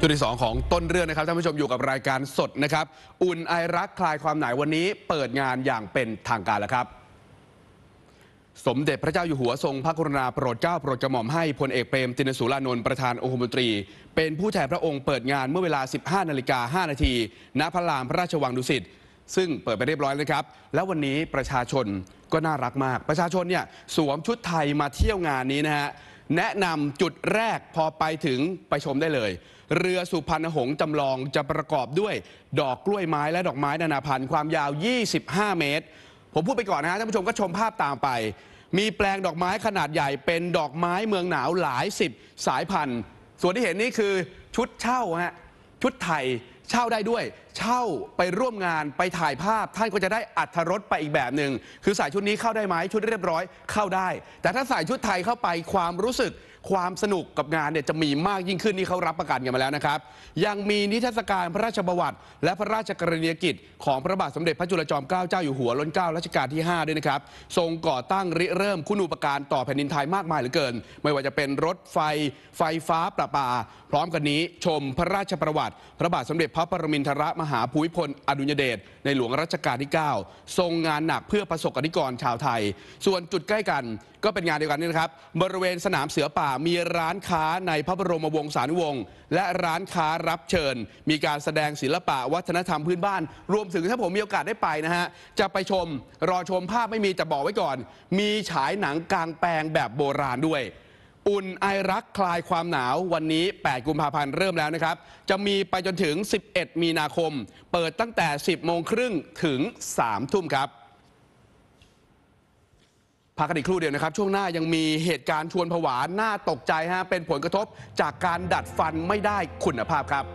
จุดที่2ของ ต้นเรื่องนะครับท่านผู้ชมอยู่กับรายการสดนะครับ อุ่นไอรักคลายความหนายวันนี้เปิดงานอย่างเป็นทางการแล้วครับ สมเด็จพระเจ้าอยู่หัวทรงพระกรุณาโปรดเกล้าโปรดกระหม่อมให้พลเอกเปรมตินสุรานนท์ประธานองคมนตรี เป็นผู้แทนพระองค์เปิดงานเมื่อเวลา 15 นาฬิกา 5 นาทีณพระลานพระราชวังดุสิตซึ่งเปิดไปเรียบร้อยแล้วครับ แล้ววันนี้ประชาชนก็น่ารักมากประชาชนเนี่ยสวมชุดไทยมาเที่ยวงานนี้นะฮะแนะนำจุดแรกพอไปถึงไปชมได้เลย เรือสุพรรณหงษ์จำลองจะประกอบด้วย ดอกกล้วยไม้และดอกไม้นานาพันธุ์ความยาว 25 เมตร ผมพูดไปก่อนนะฮะท่านผู้ชมก็ชมภาพตามไป มีแปลงดอกไม้ขนาดใหญ่ เป็นดอกไม้เมืองหนาว หลายสิบสายพันธุ์ ส่วนที่เห็นนี่คือชุดเช่าฮะชุดไทยเช่าได้ด้วย เช่าไปร่วมงานไปถ่ายภาพ ท่านก็จะได้อัธรสไปอีกแบบหนึ่งคือใส่ชุดนี้เข้าได้ไหมชุดเรียบร้อยเข้าได้ แต่ถ้าใส่ชุดไทยเข้าไปความรู้สึกความสนุกกับงานเนี่ยจะมีมากยิ่งขึ้นนี่เขารับประกันกันมาแล้วนะครับ ยังมีนิทรรศการพระราชประวัติ และพระราชกรณียกิจของพระบาทสมเด็จพระจุลจอมเกล้าเจ้า อยู่หัวุ่นเก้ารัชกาลที่ 5 ด้วยนะครับ ทรงก่อตั้งริเริ่มคุณูปการต่อแผ่นดินไทยมากมายเหลือเกิน ไม่ว่าจะเป็นรถไฟ ไฟฟ้าประปา พร้อมกันนี้ ชมพระราชประวัติ พระบาทสมเด็จพระปรมินทรมหาภูมิพลอดุญเดชในหลวงรัชกาลที่ 9 ทรงงานหนักเพื่อประสบกนิกรชาวไทย ส่วนจุดใกล้กันก็เป็นงานเดียวกันนี่นะครับ บริเวณสนามเสือป่าามีร้านค้าในพระบรมวงศานุวงศ์และร้านค้ารับเชิญ มีการแสดงศิลปะวัฒนธรรมพื้นบ้าน รวมถึงถ้าผมมีโอกาสได้ไปนะฮะ จะไปชม รอชมภาพไม่มีจะบอกไว้ก่อน มีฉายหนังกลางแปลงแบบโบราณด้วย อุ่นไอรักคลายความหนาววันนี้ 8 กุมภาพันธ์เริ่มแล้วนะครับ จะมีไปจนถึง 11 มีนาคม เปิดตั้งแต่ 10โมงครึ่งถึง 3 ทุ่มครับพักกันอีกครู่เดียวนะครับ ช่วงหน้ายังมีเหตุการณ์ชวนผวาหน้าตกใจฮะเป็นผลกระทบ จากการดัดฟันไม่ได้คุณภาพครับ